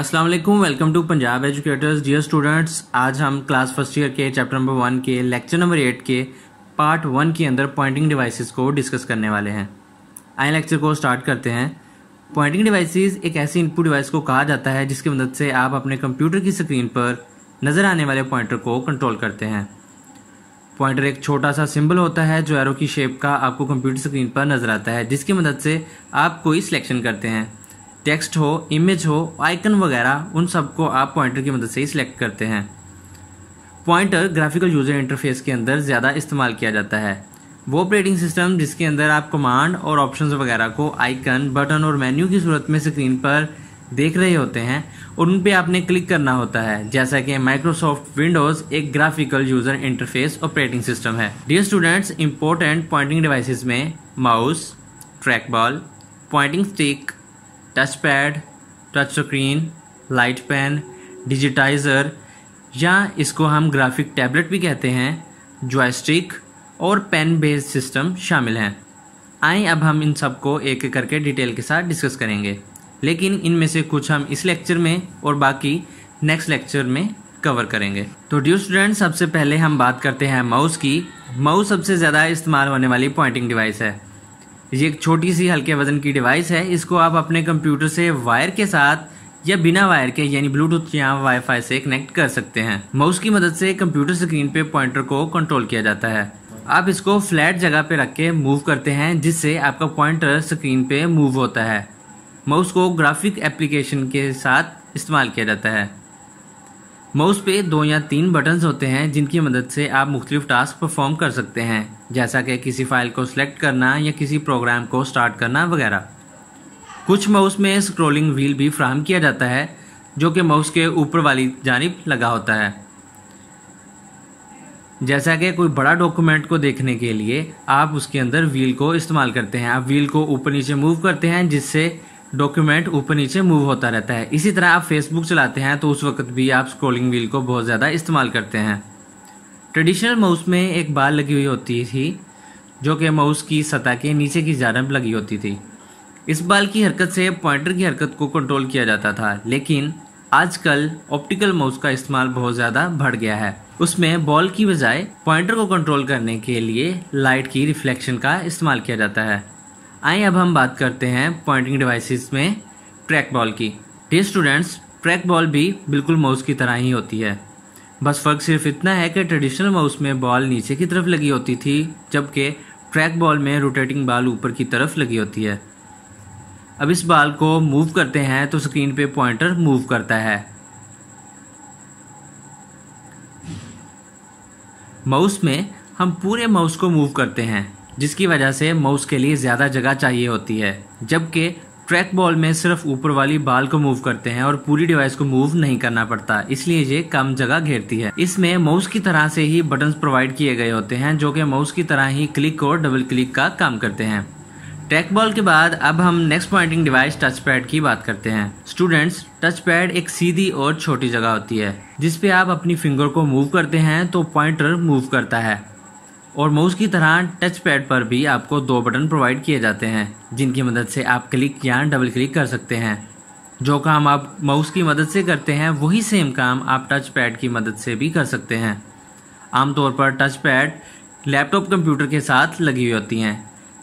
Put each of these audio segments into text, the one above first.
अस्सलाम वालेकुम welcome to Punjab educators dear students आज हम क्लास फर्स्ट ईयर के चैप्टर नंबर वन के लेक्चर नंबर एट के पार्ट वन के अंदर पॉइंटिंग डिवाइसेस को डिस्कस करने वाले हैं आए लेक्चर को स्टार्ट करते हैं पॉइंटिंग डिवाइसेस एक ऐसी इनपुट डिवाइस को कहा जाता है जिसकी मदद से आप अपने कंप्यूटर की स्क्रीन पर नज़र आने वाले पॉइंटर को कंट्रोल करते हैं पॉइंटर एक छोटा सा सिंबल होता है जो एरो की शेप का आपको कंप्यूटर स्क्रीन पर नज़र आता है जिसकी मदद से आप कोई सिलेक्शन करते हैं टेक्स्ट हो इमेज हो आइकन वगैरह उन सबको आप पॉइंटर की मदद से ही सिलेक्ट करते हैं पॉइंटर ग्राफिकल यूज़र इंटरफेस के अंदर ज़्यादा इस्तेमाल किया जाता है वो ऑपरेटिंग सिस्टम जिसके अंदर आप कमांड और ऑप्शंस वगैरह को आइकन बटन और मेन्यू की सूरत में स्क्रीन पर देख रहे होते हैं और उन पर आपने क्लिक करना होता है जैसा कि माइक्रोसॉफ्ट विंडोज़ एक graphical user interface operating system है dear students important pointing devices में mouse track ball pointing stick touch pad touch screen light pen digitizer या इसको हम ग्राफिक टैबलेट भी कहते हैं जॉयस्टिक और पेन बेस्ड सिस्टम शामिल हैं आए अब हम इन सबको एक एक करके डिटेल के साथ डिस्कस करेंगे लेकिन इनमें से कुछ हम इस लेक्चर में और बाकी नेक्स्ट लेक्चर में कवर करेंगे तो ड्यू स्टूडेंट सबसे पहले हम बात करते हैं माउस की माउस सबसे ज़्यादा इस्तेमाल होने वाली पॉइंटिंग डिवाइस है ये एक छोटी सी हल्के वज़न की डिवाइस है इसको आप अपने कंप्यूटर से वायर के साथ या बिना वायर के यानी ब्लूटूथ या वाईफाई से कनेक्ट कर सकते हैं माउस की मदद से कंप्यूटर स्क्रीन पे पॉइंटर को कंट्रोल किया जाता है आप इसको फ्लैट जगह पे रख के मूव करते हैं जिससे आपका पॉइंटर स्क्रीन पे मूव होता है माउस को ग्राफिक एप्लीकेशन के साथ इस्तेमाल किया जाता है माउस पे दो या तीन बटन्स होते हैं जिनकी मदद से आप मुख्तलिफ टास्क परफॉर्म कर सकते हैं जैसा कि किसी फ़ाइल को सिलेक्ट करना या किसी प्रोग्राम को स्टार्ट करना वगैरह कुछ माउस में स्क्रोलिंग व्हील भी फ्राहम किया जाता है जो कि माउस के ऊपर वाली जानब लगा होता है जैसा कि कोई बड़ा डॉक्यूमेंट को देखने के लिए आप उसके अंदर व्हील को इस्तेमाल करते हैं आप व्हील को ऊपर नीचे मूव करते हैं जिससे डॉक्यूमेंट ऊपर नीचे मूव होता रहता है इसी तरह आप फेसबुक चलाते हैं तो उस वक्त भी आप स्क्रॉलिंग व्हील को बहुत ज़्यादा इस्तेमाल करते हैं ट्रेडिशनल माउस में एक बाल लगी हुई होती थी जो कि माउस की सतह के नीचे की जानब लगी होती थी इस बाल की हरकत से पॉइंटर की हरकत को कंट्रोल किया जाता था लेकिन आजकल ऑप्टिकल माउस का इस्तेमाल बहुत ज़्यादा बढ़ गया है उसमें बॉल की बजाय पॉइंटर को कंट्रोल करने के लिए लाइट की रिफ्लेक्शन का इस्तेमाल किया जाता है आइए अब हम बात करते हैं पॉइंटिंग डिवाइसेस में ट्रैक बॉल की डे स्टूडेंट्स ट्रैक बॉल भी बिल्कुल माउस की तरह ही होती है बस फर्क सिर्फ इतना है कि ट्रेडिशनल माउस में बॉल नीचे की तरफ लगी होती थी जबकि ट्रैक बॉल में रोटेटिंग बॉल ऊपर की तरफ लगी होती है अब इस बॉल को मूव करते हैं तो स्क्रीन पे पॉइंटर मूव करता है माउस में हम पूरे माउस को मूव करते हैं जिसकी वजह से माउस के लिए ज़्यादा जगह चाहिए होती है जबकि ट्रैक बॉल में सिर्फ ऊपर वाली बाल को मूव करते हैं और पूरी डिवाइस को मूव नहीं करना पड़ता इसलिए ये कम जगह घेरती है इसमें माउस की तरह से ही बटन्स प्रोवाइड किए गए होते हैं जो कि माउस की तरह ही क्लिक और डबल क्लिक का काम करते हैं ट्रैक बॉल के बाद अब हम next pointing device touch pad की बात करते हैं स्टूडेंट्स टच पैड एक सीधी और छोटी जगह होती है जिसपे आप अपनी फिंगर को मूव करते हैं तो पॉइंटर मूव करता है और माउस की तरह टच पैड पर भी आपको दो बटन प्रोवाइड किए जाते हैं जिनकी मदद से आप क्लिक या डबल क्लिक कर सकते हैं जो काम आप माउस की मदद से करते हैं वही सेम काम आप टच पैड की मदद से भी कर सकते हैं आमतौर पर टच पैड लैपटॉप कंप्यूटर के साथ लगी हुई होती हैं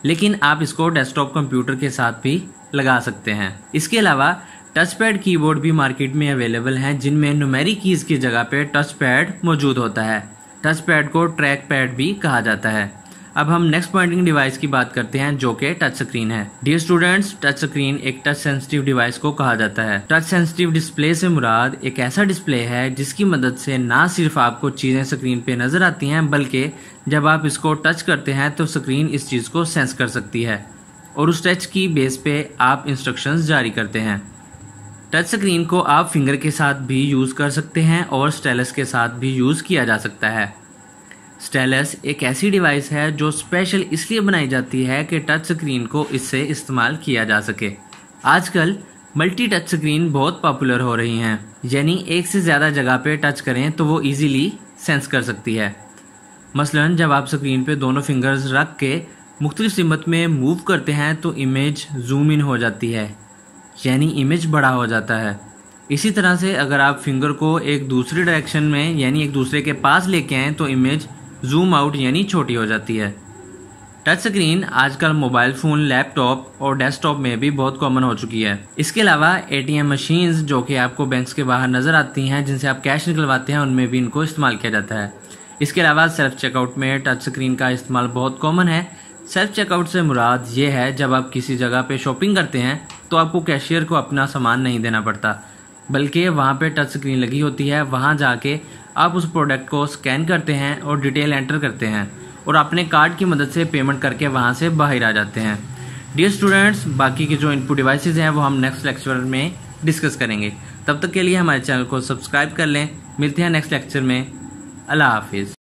लेकिन आप इसको डेस्कटॉप कंप्यूटर के साथ भी लगा सकते हैं इसके अलावा टच पैड कीबोर्ड भी मार्केट में अवेलेबल हैं जिनमें नुमेरी कीज़ की जगह पर टच पैड मौजूद होता है टच पैड को ट्रैक पैड भी कहा जाता है अब हम नेक्स्ट पॉइंटिंग डिवाइस की बात करते हैं जो कि टच स्क्रीन है डियर स्टूडेंट्स टच स्क्रीन एक टच सेंसिटिव डिवाइस को कहा जाता है टच सेंसिटिव डिस्प्ले से मुराद एक ऐसा डिस्प्ले है जिसकी मदद से ना सिर्फ आपको चीजें स्क्रीन पे नजर आती हैं बल्कि जब आप इसको टच करते हैं तो स्क्रीन इस चीज को सेंस कर सकती है और उस टच की बेस पे आप इंस्ट्रक्शंस जारी करते हैं टच स्क्रीन को आप फिंगर के साथ भी यूज़ कर सकते हैं और स्टेलस के साथ भी यूज़ किया जा सकता है स्टेलस एक ऐसी डिवाइस है जो स्पेशल इसलिए बनाई जाती है कि टच स्क्रीन को इससे इस्तेमाल किया जा सके आजकल मल्टी टच स्क्रीन बहुत पॉपुलर हो रही हैं यानी एक से ज़्यादा जगह पे टच करें तो वो इजीली सेंस कर सकती है मसलन जब आप स्क्रीन पे दोनों फिंगर्स रख के मुख्तलिफ सिमत में मूव करते हैं तो इमेज जूम इन हो जाती है यानी इमेज बड़ा हो जाता है इसी तरह से अगर आप फिंगर को एक दूसरी डायरेक्शन में यानी एक दूसरे के पास लेके आएँ तो इमेज जूम आउट यानी छोटी हो जाती है टच स्क्रीन आजकल मोबाइल फ़ोन लैपटॉप और डेस्कटॉप में भी बहुत कॉमन हो चुकी है इसके अलावा एटीएम टी जो कि आपको बैंक्स के बाहर नज़र आती हैं जिनसे आप कैश निकलवाते हैं उनमें भी इनको इस्तेमाल किया जाता है इसके अलावा सेल्फ चेकआउट में टच स्क्रीन का इस्तेमाल बहुत कॉमन है सेल्फ चेकआउट से मुराद ये है जब आप किसी जगह पे शॉपिंग करते हैं तो आपको कैशियर को अपना सामान नहीं देना पड़ता बल्कि वहाँ पे टच स्क्रीन लगी होती है वहाँ जाके आप उस प्रोडक्ट को स्कैन करते हैं और डिटेल एंटर करते हैं और अपने कार्ड की मदद से पेमेंट करके वहाँ से बाहर आ जाते हैं डियर स्टूडेंट्स बाकी के जो इनपुट डिवाइसेस हैं वो हम नेक्स्ट लेक्चर में डिस्कस करेंगे तब तक के लिए हमारे चैनल को सब्सक्राइब कर लें मिलते हैं नेक्स्ट लेक्चर में अल्लाह हाफिज़